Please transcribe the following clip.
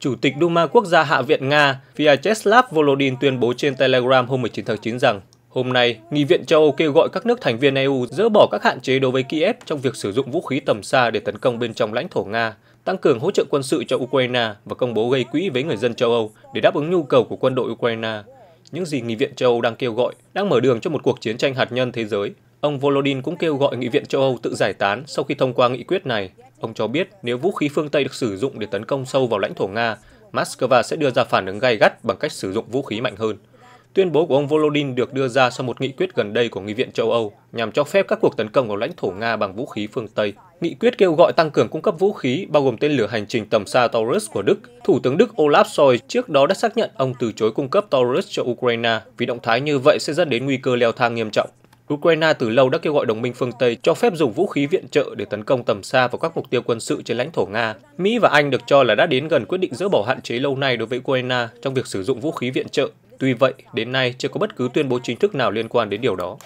Chủ tịch Duma Quốc gia Hạ viện Nga Vyacheslav Volodin tuyên bố trên Telegram hôm 19 tháng 9 rằng Hôm nay, Nghị viện châu Âu kêu gọi các nước thành viên EU dỡ bỏ các hạn chế đối với Kiev trong việc sử dụng vũ khí tầm xa để tấn công bên trong lãnh thổ Nga, tăng cường hỗ trợ quân sự cho Ukraine và công bố gây quỹ với người dân châu Âu để đáp ứng nhu cầu của quân đội Ukraine. Những gì Nghị viện châu Âu đang kêu gọi đang mở đường cho một cuộc chiến tranh hạt nhân thế giới. Ông Volodin cũng kêu gọi Nghị viện châu Âu tự giải tán sau khi thông qua nghị quyết này. Ông cho biết nếu vũ khí phương Tây được sử dụng để tấn công sâu vào lãnh thổ Nga, Moscow sẽ đưa ra phản ứng gay gắt bằng cách sử dụng vũ khí mạnh hơn. Tuyên bố của ông Volodin được đưa ra sau một nghị quyết gần đây của Nghị viện châu Âu nhằm cho phép các cuộc tấn công vào lãnh thổ Nga bằng vũ khí phương Tây. Nghị quyết kêu gọi tăng cường cung cấp vũ khí bao gồm tên lửa hành trình tầm xa Taurus của Đức. Thủ tướng Đức Olaf Scholz trước đó đã xác nhận ông từ chối cung cấp Taurus cho Ukraine vì động thái như vậy sẽ dẫn đến nguy cơ leo thang nghiêm trọng. Ukraine từ lâu đã kêu gọi đồng minh phương Tây cho phép dùng vũ khí viện trợ để tấn công tầm xa vào các mục tiêu quân sự trên lãnh thổ Nga. Mỹ và Anh được cho là đã đến gần quyết định dỡ bỏ hạn chế lâu nay đối với Ukraine trong việc sử dụng vũ khí viện trợ. Tuy vậy, đến nay chưa có bất cứ tuyên bố chính thức nào liên quan đến điều đó.